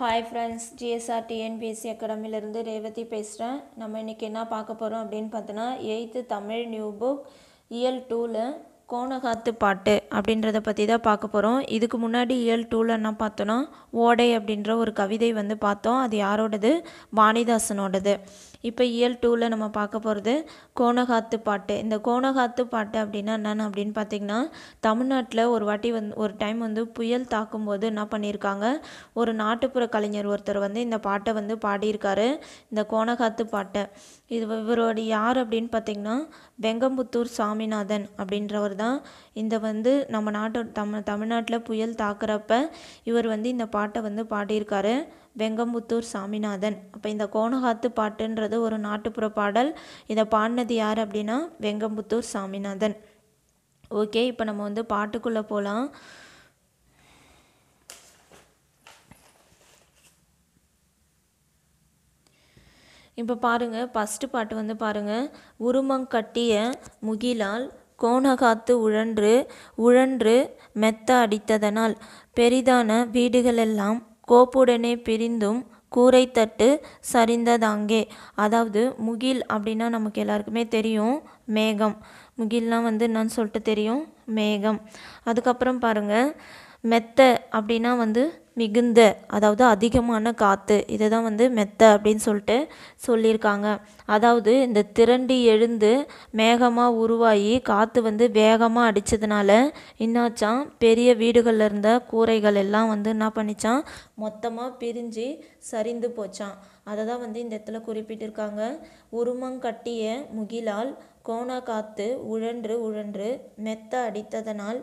hi friends GSR TNPSC அகாடமிலேருந்து ரேவதி பேசுகிறேன் நம்ம இன்றைக்கி என்ன பார்க்க போகிறோம் அப்படின்னு பார்த்தோன்னா எயித்து தமிழ் நியூ புக் இயல் டூவில் கோணகாத்து பாட்டு அப்படின்றத பற்றி தான் பார்க்க போகிறோம் இதுக்கு முன்னாடி இயல் டூவில் என்ன பார்த்தோன்னா ஓடை அப்படின்ற ஒரு கவிதை வந்து பார்த்தோம் அது யாரோடது வாணிதாசனோடது இப்போ இயல் டூவில் நம்ம பார்க்க போகிறது கோணகாத்து பாட்டு இந்த கோணகாத்து பாட்டு அப்படின்னா என்னென்னு அப்படின்னு பார்த்திங்கன்னா தமிழ்நாட்டில் ஒரு வாட்டி வந்து ஒரு டைம் வந்து புயல் தாக்கும்போது என்ன பண்ணியிருக்காங்க ஒரு நாட்டுப்புற கலைஞர் ஒருத்தர் வந்து இந்த பாட்டை வந்து பாடியிருக்காரு இந்த கோணகாத்து பாட்டை இது இவரோட யார் அப்படின்னு பார்த்திங்கன்னா வெங்கம்புத்தூர் சாமிநாதன் அப்படின்றவர் தான் இந்த வந்து நம்ம நாட்டு தமிழ் தமிழ்நாட்டில் புயல் தாக்குறப்ப இவர் வந்து இந்த பாட்டை வந்து பாடியிருக்காரு வெங்கம்புத்தூர் சாமிநாதன் அப்போ இந்த கோணகாத்து பாட்டுன்றது ஒரு நாட்டுப்புற பாடல் இதை பாடினது யார் அப்படின்னா வெங்கம்புத்தூர் சாமிநாதன் ஓகே இப்போ நம்ம வந்து பாட்டுக்குள்ளே போகலாம் இப்போ பாருங்கள் ஃபஸ்ட்டு பாட்டு வந்து பாருங்கள் உருமங்கட்டிய முகிலால் கோணகாத்து உழன்று உழன்று மெத்த அடித்ததனால் பெரிதான வீடுகளெல்லாம் கோப்புடனே பிரிந்தும் கூரை தட்டு சரிந்ததாங்கே அதாவது முகில் அப்படின்னா நமக்கு எல்லாருக்குமே தெரியும் மேகம் முகில்லாம் வந்து என்னன்னு சொல்லிட்டு தெரியும் மேகம் அதுக்கப்புறம் பாருங்கள் மெத்த அப்படின்னா வந்து மிகுந்த அதாவது அதிகமான காற்று இதை தான் வந்து மெத்த அப்படின்னு சொல்லிட்டு சொல்லியிருக்காங்க அதாவது இந்த திரண்டி எழுந்து மேகமாக உருவாகி காற்று வந்து வேகமாக அடித்ததுனால என்னாச்சான் பெரிய வீடுகளில் இருந்த கூரைகள் எல்லாம் வந்து என்ன பண்ணிச்சான் மொத்தமாக பிரிஞ்சு சரிந்து போச்சான் அதை தான் வந்து இந்த இடத்துல குறிப்பிட்டிருக்காங்க உருமங்கட்டிய முகிலால் கோணா காத்து உழன்று உழன்று மெத்த அடித்ததனால்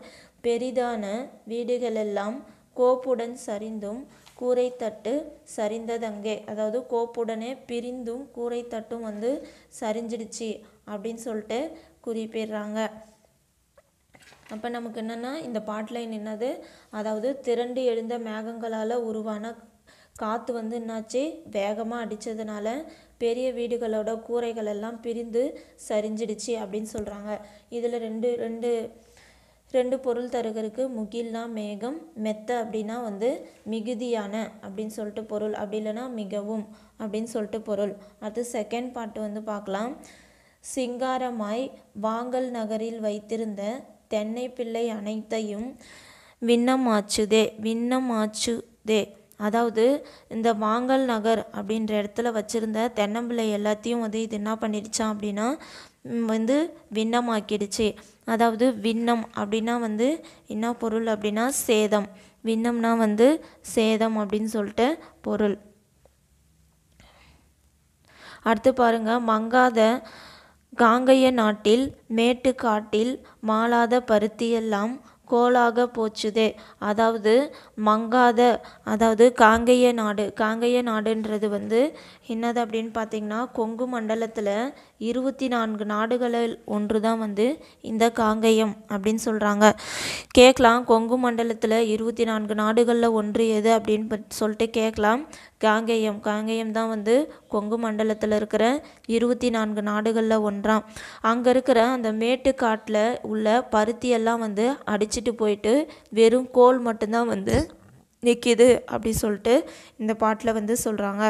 பெரிதான வீடுகளெல்லாம் கோப்புடன் சரிந்தும் கூரை தட்டு சரிந்ததங்கே அதாவது கோப்புடனே பிரிந்தும் கூரை தட்டும் வந்து சரிஞ்சிடுச்சு அப்படின்னு சொல்லிட்டு குறிப்பிடுறாங்க அப்போ நமக்கு என்னென்னா இந்த பாட்லைன் என்னது அதாவது திரண்டு எழுந்த மேகங்களால் உருவான காற்று வந்து என்னாச்சு வேகமாக அடித்ததுனால பெரிய வீடுகளோட கூரைகள் எல்லாம் பிரிந்து சரிஞ்சிடுச்சு அப்படின்னு சொல்கிறாங்க இதில் ரெண்டு ரெண்டு ரெண்டு பொருள் தருகருக்கு முகில்னா மேகம் மெத்த அப்படின்னா வந்து மிகுதியான அப்படின்னு சொல்லிட்டு பொருள் அப்படி இல்லைன்னா மிகவும் அப்படின்னு சொல்லிட்டு பொருள் அடுத்து செகண்ட் பாட்டு வந்து பார்க்கலாம் சிங்காரமாய் வாங்கல் நகரில் வைத்திருந்த தென்னை பிள்ளை அனைத்தையும் விண்ணமாச்சுதே விண்ணமாச்சுதே அதாவது இந்த மாங்கல் நகர் அப்படின்ற இடத்துல வச்சுருந்த தென்னம்பிள்ளை எல்லாத்தையும் வந்து இது என்ன பண்ணிடுச்சான் அப்படின்னா வந்து விண்ணமாக்கிடுச்சு அதாவது விண்ணம் அப்படின்னா வந்து என்ன பொருள் அப்படின்னா சேதம் விண்ணம்னா வந்து சேதம் அப்படின்னு சொல்லிட்டு பொருள் அடுத்து பாருங்க மங்காத காங்கைய நாட்டில் மேட்டுக்காட்டில் மாலாத பருத்தியெல்லாம் கோலாக போச்சுதே அதாவது மங்காத அதாவது காங்கேய நாடு காங்கேய நாடுன்றது வந்து என்னது அப்படின்னு பார்த்திங்கன்னா கொங்கு மண்டலத்தில் இருபத்தி நான்கு நாடுகளில் ஒன்று தான் வந்து இந்த காங்கேயம் அப்படின்னு சொல்கிறாங்க கேட்கலாம் கொங்கு மண்டலத்தில் இருபத்தி நான்கு நாடுகளில் ஒன்று எது அப்படின்னு சொல்லிட்டு கேட்கலாம் காங்கேயம் காங்கேயம் தான் வந்து கொங்கு மண்டலத்தில் இருக்கிற இருபத்தி நான்கு நாடுகளில் ஒன்றாம் அங்கே இருக்கிற அந்த மேட்டுக்காட்டில் உள்ள பருத்தியெல்லாம் வந்து அடிச்சுட்டு போயிட்டு வெறும் கோல் மட்டும்தான் வந்து நிற்கிது அப்படி சொல்லிட்டு இந்த பாட்டில் வந்து சொல்கிறாங்க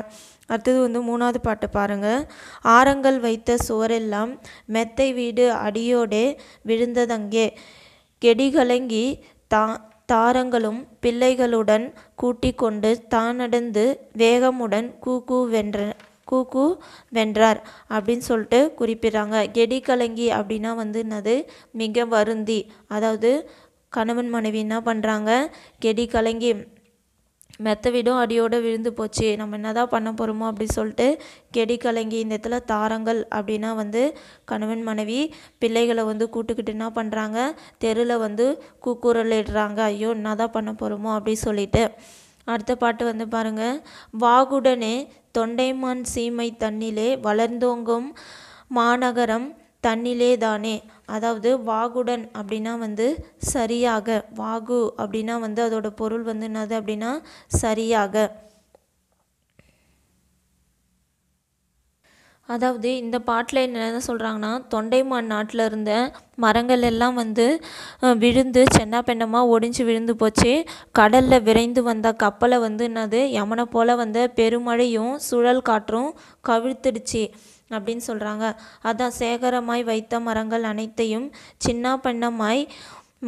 அடுத்தது வந்து மூணாவது பாட்டு பாருங்கள் ஆரங்கள் வைத்த சுவரெல்லாம் மெத்தை வீடு அடியோடே விழுந்ததங்கே கெடிகலங்கி தான் தாரங்களும் பிள்ளைகளுடன் கூட்டிக்கொண்டு தானடந்து வேகமுடன் கூக்கூ வென்ற கூக்கு வென்றார் அப்படின்னு சொல்லிட்டு குறிப்பிடுறாங்க கெடி கலங்கி அப்படின்னா வந்து என்னது மிக வருந்தி அதாவது கணவன் மனைவி என்ன பண்ணுறாங்க கெடி கலங்கி மெத்த வீடும் அடியோடு விழுந்து போச்சு நம்ம என்னதான் பண்ண போகிறோமோ அப்படி சொல்லிட்டு கெடி கலங்கி இந்த இடத்துல தாரங்கள் அப்படின்னா வந்து கணவன் மனைவி பிள்ளைகளை வந்து கூட்டுக்கிட்டு என்ன பண்ணுறாங்க தெருவில் வந்து கூக்குரல் இடுறாங்க ஐயோ என்னதான் பண்ண போகிறோமோ அப்படி சொல்லிட்டு அடுத்த பாட்டு வந்து பாருங்கள் வாகுடனே தொண்டைமான் சீமை தண்ணிலே வளர்ந்தோங்கும் மாநகரம் தன்னிலே தானே அதாவது வாகுடன் அப்படின்னா வந்து சரியாக வாகு அப்படின்னா வந்து அதோட பொருள் வந்து என்னது அப்படின்னா சரியாக அதாவது இந்த பாட்டில் என்ன சொல்கிறாங்கன்னா தொண்டைமான் நாட்டில் இருந்த மரங்கள் எல்லாம் வந்து விழுந்து சென்னா பெண்ணமாக ஒடிஞ்சு விழுந்து போச்சு கடலில் விரைந்து வந்த கப்பலை வந்து என்னது யமனை போல் வந்த பெருமழையும் சுழல் காற்றும் கவிழ்த்துடுச்சு அப்படின்னு சொல்கிறாங்க அதான் சேகரமாய் வைத்த மரங்கள் அனைத்தையும் சின்ன பண்ணமாய்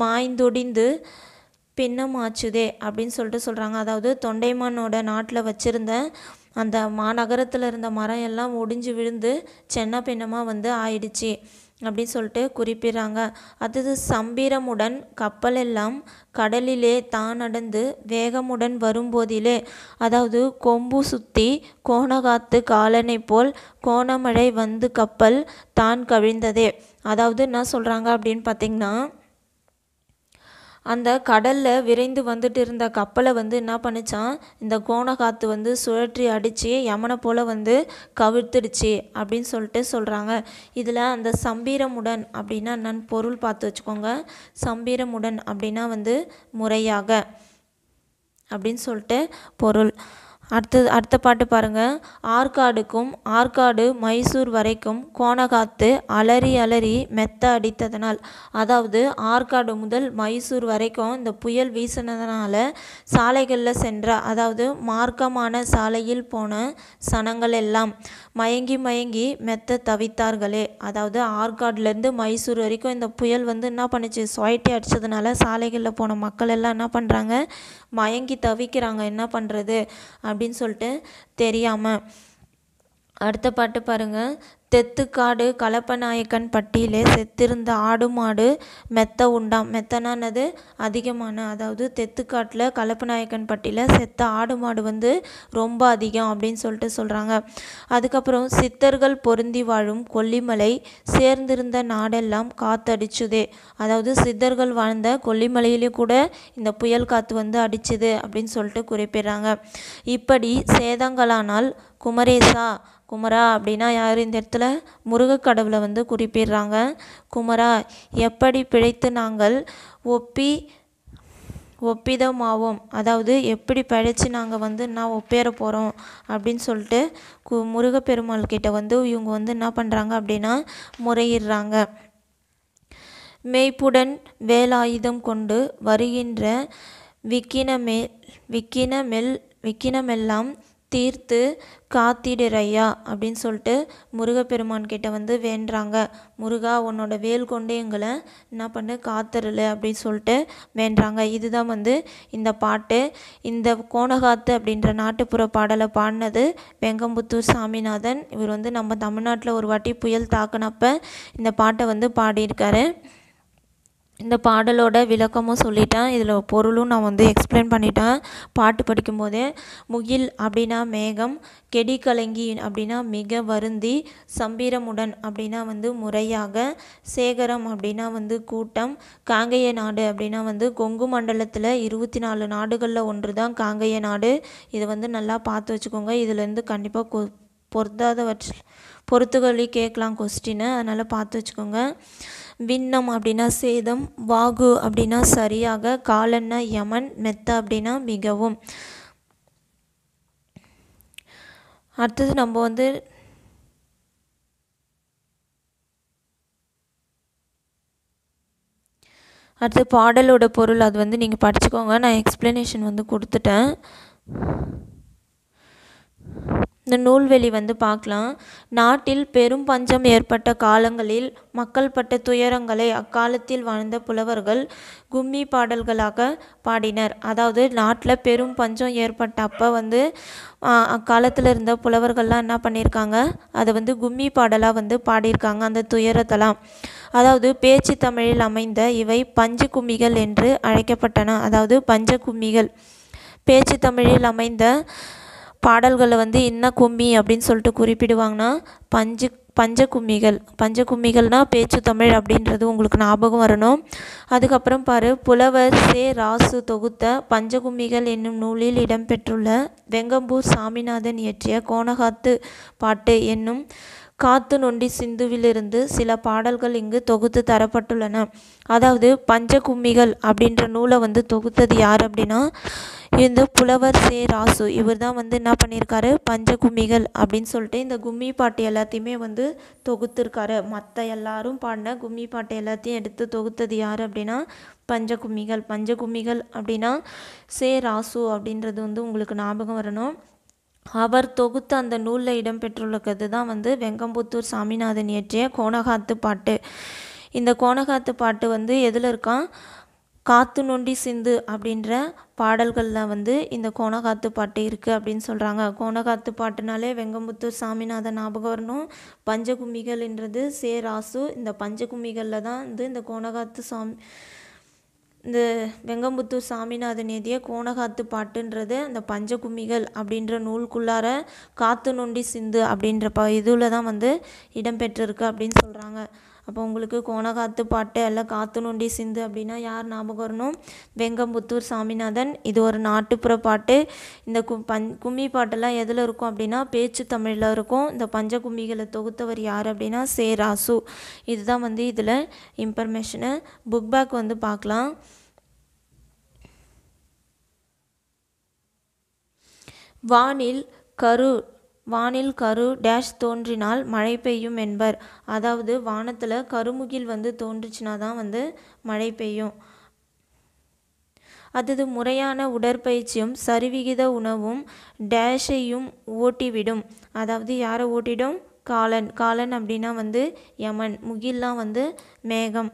மாய்ந்தொடிந்து பின்னமாச்சுதே அப்படின்னு சொல்லிட்டு சொல்கிறாங்க அதாவது தொண்டைமானோட நாட்டில் வச்சுருந்த அந்த மாநகரத்தில் இருந்த மரம் எல்லாம் ஒடிஞ்சு விழுந்து சென்ன பின்னமாக வந்து ஆயிடுச்சு அப்படின்னு சொல்லிட்டு குறிப்பிடுறாங்க அடுத்தது சம்பீரமுடன் கப்பலெல்லாம் கடலிலே தான் நடந்து வேகமுடன் வரும்போதிலே அதாவது கொம்பு சுத்தி கோணகாத்து காலனை போல் கோணமழை வந்து கப்பல் தான் கவிழ்ந்ததே அதாவது என்ன சொல்கிறாங்க அப்படின்னு பார்த்திங்கன்னா அந்த கடலில் விரைந்து வந்துட்டு இருந்த கப்பலை வந்து என்ன பண்ணிச்சான் இந்த கோணகாத்து வந்து சுழற்றி அடித்து யமனை போல் வந்து கவிழ்த்துடுச்சு அப்படின்னு சொல்லிட்டு சொல்கிறாங்க இதில் அந்த சம்பீரமுடன் அப்படின்னா என்னன்னு பொருள் பார்த்து வச்சுக்கோங்க சம்பீரமுடன் அப்படின்னா வந்து முறையாக அப்படின்னு சொல்லிட்டு பொருள் அடுத்தது அடுத்த பாட்டு பாருங்கள் ஆற்காடுக்கும் ஆற்காடு மைசூர் வரைக்கும் கோணகாத்து அலறி அலறி மெத்த அடித்ததனால் அதாவது ஆற்காடு முதல் மைசூர் வரைக்கும் இந்த புயல் வீசினதுனால சாலைகளில் சென்ற அதாவது மார்க்கமான சாலையில் போன சனங்கள் எல்லாம் மயங்கி மயங்கி மெத்த தவித்தார்களே அதாவது ஆற்காடுலேருந்து மைசூர் வரைக்கும் இந்த புயல் வந்து என்ன பண்ணுச்சு சொயட்டி அடித்ததுனால சாலைகளில் போன மக்கள் எல்லாம் என்ன பண்ணுறாங்க மயங்கி தவிக்கிறாங்க என்ன பண்ணுறது அப்படின்னு சொல்லிட்டு தெரியாமல் அடுத்த பாட்டு பாருங்கள் தெத்துக்காடு கலப்பநாயக்கன் பட்டியிலே செத்திருந்த ஆடு மாடு மெத்த உண்டாம் மெத்தனானது அதிகமான அதாவது தெத்துக்காட்டில் கலப்பநாயக்கன் பட்டியில் செத்த ஆடு மாடு வந்து ரொம்ப அதிகம் அப்படின்னு சொல்லிட்டு சொல்கிறாங்க அதுக்கப்புறம் சித்தர்கள் பொருந்தி வாழும் கொல்லிமலை சேர்ந்திருந்த நாடெல்லாம் காத்தடிச்சுதே அதாவது சித்தர்கள் வாழ்ந்த கொல்லிமலையிலே கூட இந்த புயல் காற்று வந்து அடிச்சுது அப்படின்னு சொல்லிட்டு குறிப்பிடுறாங்க இப்படி சேதங்களானால் குமரேசா குமரா அப்படின்னா யார் இந்த இடத்துல கடவுளை வந்து குறிப்பிடுறாங்க குமரா எப்படி பிழைத்து நாங்கள் ஒப்பி ஒப்பிதமாவோம் அதாவது எப்படி படைச்சு நாங்கள் வந்து நான் ஒப்பேற போகிறோம் அப்படின்னு சொல்லிட்டு கு முருகப்பெருமாள் கிட்ட வந்து இவங்க வந்து என்ன பண்ணுறாங்க அப்படின்னா முறையிடுறாங்க மெய்ப்புடன் வேலாயுதம் கொண்டு வருகின்ற விக்கினமே விக்கினமெல் விக்கினமெல்லாம் தீர்த்து காத்திடுறையா அப்படின்னு சொல்லிட்டு முருகப்பெருமான் கிட்ட வந்து வேண்டுறாங்க முருகா உன்னோட வேல் கொண்டு எங்களை என்ன பண்ணு காத்தருள் அப்படின்னு சொல்லிட்டு வேண்டுறாங்க இதுதான் வந்து இந்த பாட்டு இந்த கோணகாத்து அப்படின்ற நாட்டுப்புற பாடலை பாடினது வெங்கம்புத்தூர் சாமிநாதன் இவர் வந்து நம்ம தமிழ்நாட்டில் ஒரு வாட்டி புயல் தாக்குனப்ப இந்த பாட்டை வந்து பாடியிருக்காரு இந்த பாடலோட விளக்கமும் சொல்லிட்டேன் இதில் பொருளும் நான் வந்து எக்ஸ்பிளைன் பண்ணிட்டேன் பாட்டு படிக்கும்போதே முகில் அப்படின்னா மேகம் கெடி கலங்கி அப்படின்னா மிக வருந்தி சம்பீரமுடன் அப்படின்னா வந்து முறையாக சேகரம் அப்படின்னா வந்து கூட்டம் காங்கேய நாடு அப்படின்னா வந்து கொங்கு மண்டலத்தில் இருபத்தி நாலு நாடுகளில் ஒன்று தான் காங்கேய நாடு இதை வந்து நல்லா பார்த்து வச்சுக்கோங்க இதுலேருந்து கண்டிப்பாக பொருந்தாதவற்றில் பொறுத்து கேட்கலாம் கொஸ்டினை அதனால் பார்த்து வச்சுக்கோங்க விண்ணம் அப்படின்னா சேதம் வாகு அப்படின்னா சரியாக காலன்னா யமன் மெத்த அப்படின்னா மிகவும் அடுத்தது நம்ம வந்து அடுத்து பாடலோட பொருள் அது வந்து நீங்கள் படிச்சுக்கோங்க நான் எக்ஸ்ப்ளனேஷன் வந்து கொடுத்துட்டேன் இந்த நூல்வெளி வந்து பார்க்கலாம் நாட்டில் பெரும் பஞ்சம் ஏற்பட்ட காலங்களில் மக்கள் பட்ட துயரங்களை அக்காலத்தில் வாழ்ந்த புலவர்கள் கும்மி பாடல்களாக பாடினர் அதாவது நாட்டில் பெரும் பஞ்சம் ஏற்பட்ட அப்போ வந்து அக்காலத்தில் இருந்த புலவர்கள்லாம் என்ன பண்ணியிருக்காங்க அதை வந்து கும்மி பாடலாக வந்து பாடியிருக்காங்க அந்த துயரத்தெல்லாம் அதாவது பேச்சு தமிழில் அமைந்த இவை பஞ்சு கும்மிகள் என்று அழைக்கப்பட்டன அதாவது பஞ்ச கும்மிகள் பேச்சு தமிழில் அமைந்த பாடல்களை வந்து என்ன கும்மி அப்படின்னு சொல்லிட்டு குறிப்பிடுவாங்கன்னா பஞ்சு பஞ்சகும்மிகள் கும்மிகள்னா பேச்சு தமிழ் அப்படின்றது உங்களுக்கு ஞாபகம் வரணும் அதுக்கப்புறம் பாரு புலவர் சே ராசு தொகுத்த பஞ்சகும்மிகள் என்னும் நூலில் இடம்பெற்றுள்ள வெங்கம்பூர் சாமிநாதன் இயற்றிய கோணகாத்து பாட்டு என்னும் காத்து நொண்டி சிந்துவிலிருந்து சில பாடல்கள் இங்கு தொகுத்து தரப்பட்டுள்ளன அதாவது பஞ்சகும்மிகள் அப்படின்ற நூலை வந்து தொகுத்தது யார் அப்படின்னா இந்த புலவர் சே ராசு இவர் தான் வந்து என்ன பண்ணியிருக்காரு பஞ்ச கும்மிகள் அப்படின்னு சொல்லிட்டு இந்த கும்மி பாட்டு எல்லாத்தையுமே வந்து தொகுத்துருக்காரு மற்ற எல்லாரும் பாடின கும்மி பாட்டு எல்லாத்தையும் எடுத்து தொகுத்தது யார் அப்படின்னா பஞ்ச கும்மிகள் பஞ்ச கும்மிகள் அப்படின்னா சே ராசு அப்படின்றது வந்து உங்களுக்கு ஞாபகம் வரணும் அவர் தொகுத்த அந்த நூலில் இடம்பெற்றுள்ளது தான் வந்து வெங்கம்புத்தூர் சாமிநாதன் இயற்றிய கோணகாத்து பாட்டு இந்த கோணகாத்து பாட்டு வந்து எதில் இருக்கான் காத்து நொண்டி சிந்து அப்படின்ற பாடல்களில் வந்து இந்த கோணகாத்து பாட்டு இருக்குது அப்படின்னு சொல்கிறாங்க கோணகாத்து பாட்டுனாலே வெங்கமுத்தூர் சாமிநாதன் ஞாபகம் வரணும் பஞ்சகும்மிகள்ன்றது சே ராசு இந்த பஞ்சகும்மிகளில் தான் வந்து இந்த கோணகாத்து சாமி இந்த வெங்கம்புத்தூர் சாமிநாதன் எதிய கோணகாத்து பாட்டுன்றது அந்த பஞ்சகும்மிகள் அப்படின்ற நூல்குள்ளார காத்து நொண்டி சிந்து அப்படின்ற ப இதில் தான் வந்து இடம்பெற்றிருக்கு அப்படின்னு சொல்கிறாங்க அப்போ உங்களுக்கு கோணகாத்து பாட்டு அல்ல காத்து நொண்டி சிந்து அப்படின்னா யார் ஞாபகம் வரணும் வெங்கம்புத்தூர் சாமிநாதன் இது ஒரு நாட்டுப்புற பாட்டு இந்த கு பஞ் கும்மி பாட்டெல்லாம் எதில் இருக்கும் அப்படின்னா பேச்சு தமிழில் இருக்கும் இந்த பஞ்ச கும்பிகளை தொகுத்தவர் யார் அப்படின்னா சே ராசு இதுதான் வந்து இதில் இன்ஃபர்மேஷனு புக் பேக் வந்து பார்க்கலாம் வானில் கரு வானில் கரு டேஷ் தோன்றினால் மழை பெய்யும் என்பர் அதாவது வானத்தில் கருமுகில் வந்து தோன்றுச்சுனா தான் வந்து மழை பெய்யும் அதது முறையான உடற்பயிற்சியும் சரிவிகித உணவும் டேஷையும் ஓட்டிவிடும் அதாவது யாரை ஓட்டிடும் காலன் காலன் அப்படின்னா வந்து யமன் முகில்லாம் வந்து மேகம்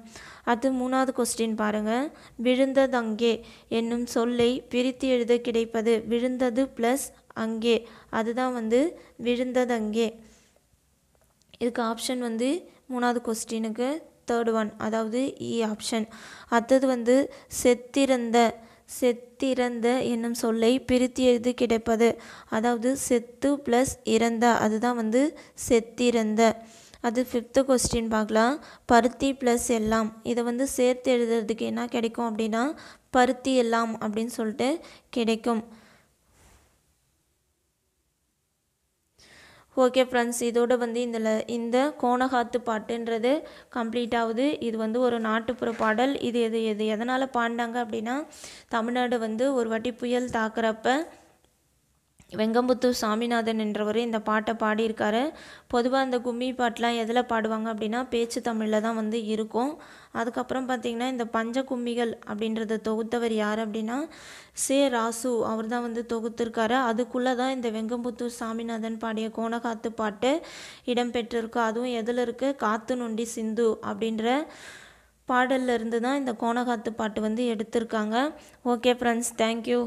அது மூணாவது கொஸ்டின் பாருங்கள் விழுந்ததங்கே என்னும் சொல்லை பிரித்து எழுத கிடைப்பது விழுந்தது ப்ளஸ் அங்கே அதுதான் வந்து விழுந்தது அங்கே இதுக்கு ஆப்ஷன் வந்து மூணாவது கொஸ்டினுக்கு தேர்ட் ஒன் அதாவது இ e ஆப்ஷன் அடுத்தது வந்து செத்திறந்த செத்திறந்த என்னும் சொல்லை பிரித்தி எழுது கிடைப்பது அதாவது செத்து ப்ளஸ் இறந்த அதுதான் வந்து செத்திறந்த அது ஃபிஃப்த்து கொஸ்டின் பார்க்கலாம் பருத்தி ப்ளஸ் எல்லாம் இதை வந்து சேர்த்து எழுதுறதுக்கு என்ன கிடைக்கும் அப்படின்னா பருத்தி எல்லாம் அப்படின்னு சொல்லிட்டு கிடைக்கும் ஓகே ஃப்ரெண்ட்ஸ் இதோடு வந்து இந்த இந்த கோணகாத்து பாட்டுன்றது கம்ப்ளீட் ஆகுது இது வந்து ஒரு நாட்டுப்புற பாடல் இது எது எது எதனால் பாண்டாங்க அப்படின்னா தமிழ்நாடு வந்து ஒரு வாட்டி புயல் தாக்குறப்ப வெங்கம்புத்தூர் சாமிநாதன் என்றவர் இந்த பாட்டை பாடியிருக்காரு பொதுவாக அந்த கும்மி பாட்டெலாம் எதில் பாடுவாங்க அப்படின்னா பேச்சு தமிழில் தான் வந்து இருக்கும் அதுக்கப்புறம் பார்த்திங்கன்னா இந்த பஞ்ச கும்மிகள் அப்படின்றத தொகுத்தவர் யார் அப்படின்னா சே ராசு அவர் தான் வந்து தொகுத்திருக்காரு அதுக்குள்ளே தான் இந்த வெங்கம்புத்தூர் சாமிநாதன் பாடிய கோணகாத்து பாட்டு இடம்பெற்றிருக்கு அதுவும் எதில் இருக்குது காத்து நொண்டி சிந்து அப்படின்ற பாடலில் இருந்து தான் இந்த கோணகாத்து பாட்டு வந்து எடுத்திருக்காங்க ஓகே ஃப்ரெண்ட்ஸ் தேங்க்யூ